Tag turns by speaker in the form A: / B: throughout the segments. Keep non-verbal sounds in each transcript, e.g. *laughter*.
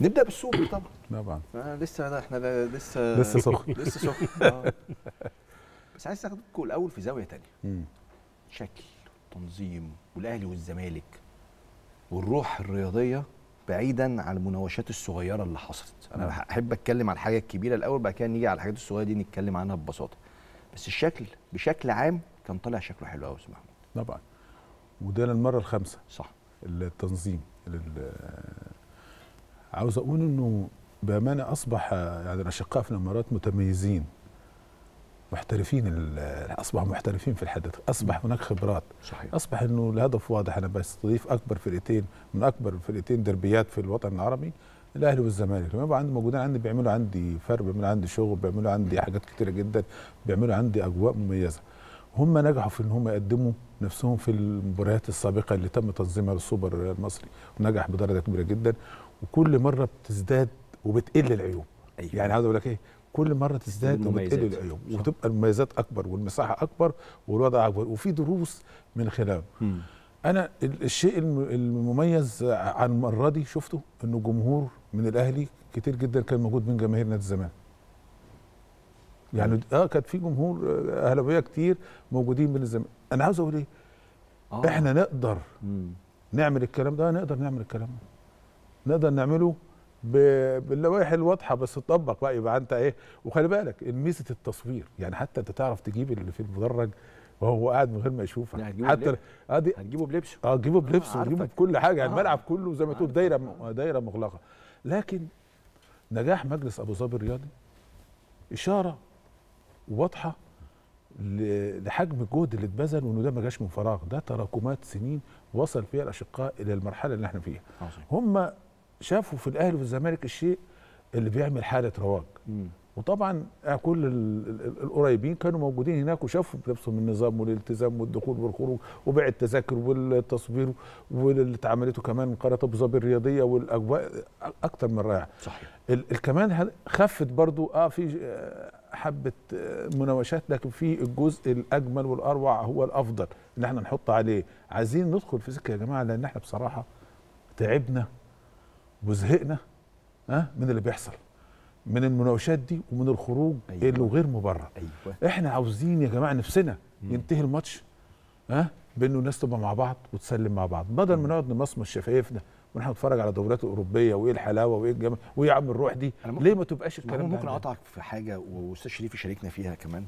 A: نبدا بالسوق طبعا طبعا آه، لسه لا احنا لسه لسه سخن لسه سخن *laughs* آه. بس عايز اخدكم الاول في زاويه ثانيه شكل تنظيم والاهلي والزمالك والروح الرياضيه بعيدا عن المناوشات الصغيره اللي حصلت انا نعم. احب اتكلم على الحاجه الكبيره الاول بعد كده نيجي على الحاجات الصغيره دي نتكلم عنها ببساطه بس الشكل بشكل عام كان طالع شكله حلو قوي محمود طبعا وده للمره الخامسه صح التنظيم عاوز اقول انه بامانه اصبح يعني الاشقاء في الامارات متميزين محترفين اصبحوا محترفين في الحدث اصبح هناك خبرات صحيح. اصبح انه الهدف واضح انا بستضيف اكبر فرقتين من اكبر فرقتين دربيات في الوطن العربي الاهلي والزمالك لما عندي موجودين عندي بيعملوا عندي فرق بيعملوا عندي شغل بيعملوا عندي حاجات كتيره جدا بيعملوا عندي اجواء مميزه هم نجحوا في ان هم يقدموا نفسهم في المباريات السابقه اللي تم تنظيمها للسوبر المصري ونجح بدرجه كبيره جدا وكل مره بتزداد وبتقل العيوب أيوة. يعني عاوز اقول لك ايه كل مره تزداد وبتقل العيوب صح. وتبقى المميزات اكبر والمساحه اكبر والوضع اكبر وفي دروس من خلاله انا الشيء المميز عن المره دي شفته انه جمهور من الاهلي كتير جدا كان موجود من جماهير نادي الزمالك يعني أيوة. اه كان في جمهور آه، اهلاويه كتير موجودين من الزمالك انا عاوز اقول ايه آه. احنا نقدر مم. نعمل الكلام ده نقدر نعمل الكلام ده نقدر نعمله باللوائح الواضحه بس تطبق بقى يبقى انت ايه وخلي بالك ميزه التصوير يعني حتى انت تعرف تجيب اللي في المدرج وهو قاعد من غير ما يشوفك يعني حتى ادي آه، هتجيبه بلبسه اه تجيبه آه، بلبسه وتجيبه بكل حاجه يعني الملعب آه. كله زي ما تقول دايره دايره مغلقه لكن نجاح مجلس ابو ظبي الرياضي اشاره واضحه لحجم الجهد اللي اتبذل وانه ده ما جاش من فراغ ده تراكمات سنين وصل فيها الاشقاء الى المرحله اللي احنا فيها هم شافوا في الاهلي والزمالك الشيء اللي بيعمل حاله رواج وطبعا آه، كل القريبين كانوا موجودين هناك وشافوا بنفسهم النظام والالتزام والدخول والخروج وبيع التذاكر والتصوير واللي اتعملته كمان قناه ابو ظبي الرياضيه والاجواء اكثر من رائعه. صحيح. الكمان خفت برضو اه في آه، حبه آه، مناوشات لكن في الجزء الاجمل والاروع هو الافضل ان احنا نحط عليه. عايزين ندخل في سكه يا جماعه لان احنا بصراحه تعبنا وزهقنا ها من اللي بيحصل من المناوشات دي ومن الخروج أيوة. اللي غير مبرر أيوة. احنا عاوزين يا جماعه نفسنا مم. ينتهي الماتش ها بانه الناس تبقى مع بعض وتسلم مع بعض بدل ما نقعد نمصمص شفايفنا ونحن نتفرج على دوريات اوروبيه وايه الحلاوه وايه الجمال وايه يا عم الروح دي ليه ما تبقاش الكلام ده ممكن اقطعك في حاجه واستاذ شريف يشاركنا فيها كمان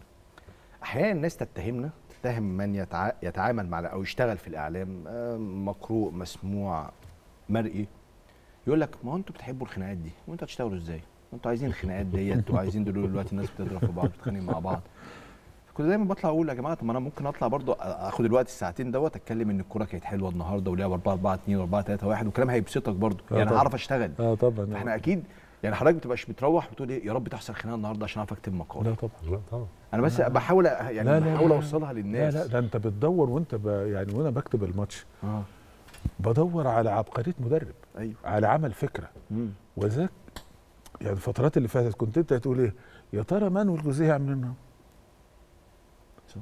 A: احيانا الناس تتهمنا تتهم من يتع... يتعامل مع او يشتغل في الاعلام آه، مقروء مسموع مرئي يقول لك ما هو انتوا بتحبوا الخناقات دي وانتوا هتشتغلوا ازاي؟ انتوا عايزين الخناقات ديت وعايزين دول دلوقتي الناس بتضرب في بعض بتتخانق مع بعض كنت دايما بطلع اقول يا جماعه طب ما انا ممكن اطلع برضو اخد الوقت الساعتين دوت اتكلم ان الكوره كانت حلوه النهارده ولعب 4 4 2 و4 3 1 والكلام هيبسطك برضو آه يعني هعرف اشتغل اه طبعا آه. احنا اكيد يعني حضرتك ما بتبقاش بتروح بتقول ايه يا رب تحصل خناقه النهارده عشان اعرف اكتب مقال لا طبعا لا طبعا انا بس لا بحاول يعني لا لا بحاول اوصلها للناس لا لا ده انت بتدور وانت يعني وانا بكتب الماتش آه. بدور على عبقريه مدرب ايوه على عمل فكره مم. وذاك يعني الفترات اللي فاتت كنت انت هتقول ايه يا ترى مانويل جوزيه هيعمل لنا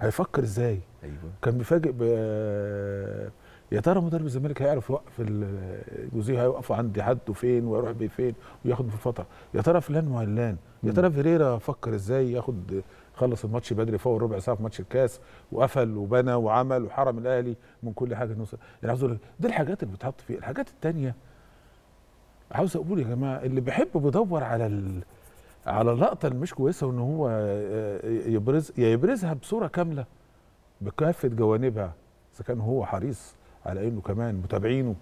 A: هيفكر ازاي ايوه كان بيفاجئ ب يا ترى مدرب الزمالك هيعرف يوقف جوزيه هيوقف عند حد فين ويروح بيه فين وياخد في فتره يا ترى فلان وعلان يا ترى فيريرا فكر ازاي ياخد خلص الماتش بدري فوق ربع ساعه في ماتش الكاس وقفل وبنى وعمل وحرم الاهلي من كل حاجه نوصل يعني عاوز اقول دي الحاجات اللي بتحط فيها الحاجات الثانيه عاوز اقول يا جماعه اللي بيحب بيدور على ال... على اللقطه اللي مش كويسه وان هو آه، آه، يبرز يا يبرزها بصوره كامله بكافه جوانبها اذا كان هو حريص على انه كمان متابعينه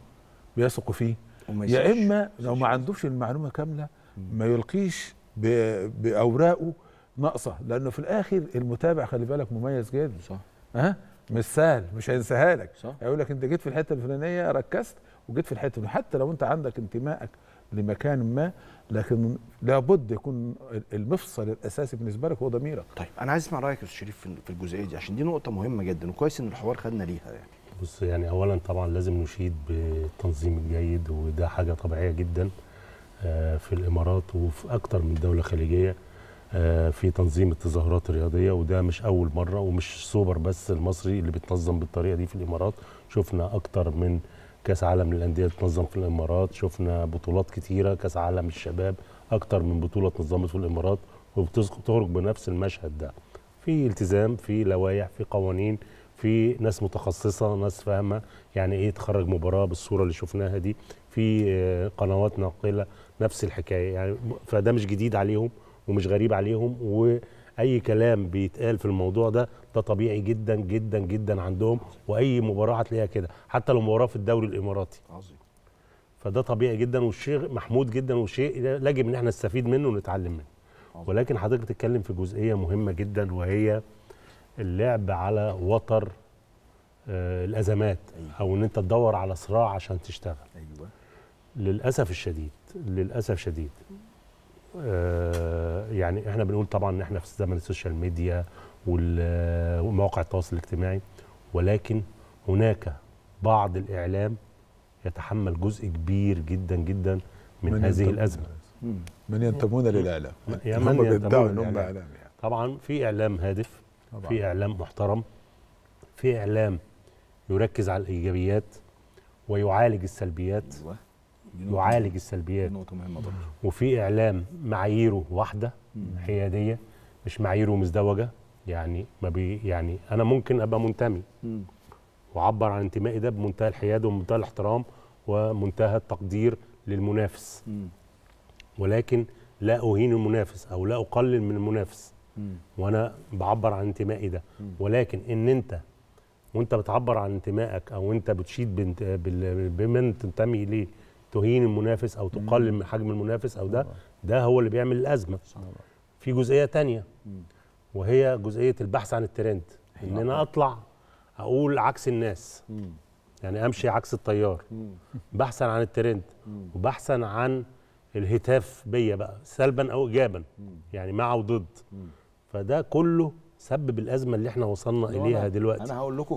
A: بيثقوا فيه يا اما لو ما عندوش المعلومه كامله ما يلقيش باوراقه ناقصه لانه في الاخر المتابع خلي بالك مميز جدا صح ها أه؟ مش سهل مش هينساها لك صح هيقول لك انت جيت في الحته الفلانيه ركزت وجيت في الحته دي حتى لو انت عندك انتمائك لمكان ما لكن لابد يكون المفصل الاساسي بالنسبه لك هو ضميرك طيب انا عايز اسمع رايك يا استاذ شريف في الجزئيه دي عشان دي نقطه مهمه جدا وكويس ان الحوار خدنا ليها يعني بص
B: يعني اولا طبعا لازم نشيد بالتنظيم الجيد وده حاجه طبيعيه جدا آه، في الامارات وفي اكتر من دوله خليجيه آه، في تنظيم التظاهرات الرياضيه وده مش اول مره ومش سوبر بس المصري اللي بيتنظم بالطريقه دي في الامارات شفنا اكتر من كاس عالم للانديه اتنظم في الامارات شفنا بطولات كتيره كاس عالم الشباب اكتر من بطوله اتنظمت في الامارات وبتخرج بنفس المشهد ده في التزام في لوائح في قوانين في ناس متخصصه ناس فاهمه يعني ايه تخرج مباراه بالصوره اللي شفناها دي في آه، قنوات ناقله نفس الحكايه يعني فده مش جديد عليهم ومش غريب عليهم واي كلام بيتقال في الموضوع ده ده طبيعي جدا جدا جدا عندهم واي مباراه هتلاقيها كده حتى لو مباراه في الدوري الاماراتي عظيم فده طبيعي جدا وشيء محمود جدا وشيء لاجب ان احنا نستفيد منه ونتعلم منه ولكن حضرتك تتكلم في جزئيه مهمه جدا وهي اللعب على وتر آه الازمات أيوة. او ان انت تدور على صراع عشان تشتغل ايوه للاسف الشديد للاسف الشديد آه، يعني احنا بنقول طبعا ان احنا في زمن السوشيال ميديا ومواقع التواصل الاجتماعي ولكن هناك بعض الاعلام يتحمل جزء كبير جدا جدا من, من هذه الازمه من ينتمون للاعلام يعني *laughs* هم بيدعوا انهم اعلام يعني. طبعا في اعلام هادف طبعا. في اعلام محترم في اعلام يركز على الايجابيات ويعالج السلبيات أيوة. يعالج السلبيات نقطة مهمة وفي إعلام معاييره واحدة حيادية مش معاييره مزدوجة يعني ما بي يعني أنا ممكن أبقى منتمي وأعبر عن انتمائي ده بمنتهى الحياد ومنتهى الاحترام ومنتهى التقدير للمنافس ولكن لا أهين المنافس أو لا أقلل من المنافس وأنا بعبر عن انتمائي ده ولكن إن أنت وانت بتعبر عن انتمائك او انت بتشيد بمن تنتمي اليه تهين المنافس او تقلل من حجم المنافس او ده آه. ده هو اللي بيعمل الازمه في جزئيه تانية وهي جزئيه البحث عن الترند ان انا اطلع اقول عكس الناس يعني امشي عكس التيار بحثا عن الترند وبحثا عن الهتاف بيا بقى سلبا او ايجابا يعني مع وضد فده كله سبب الازمه اللي احنا وصلنا اليها دلوقتي انا هقول لكم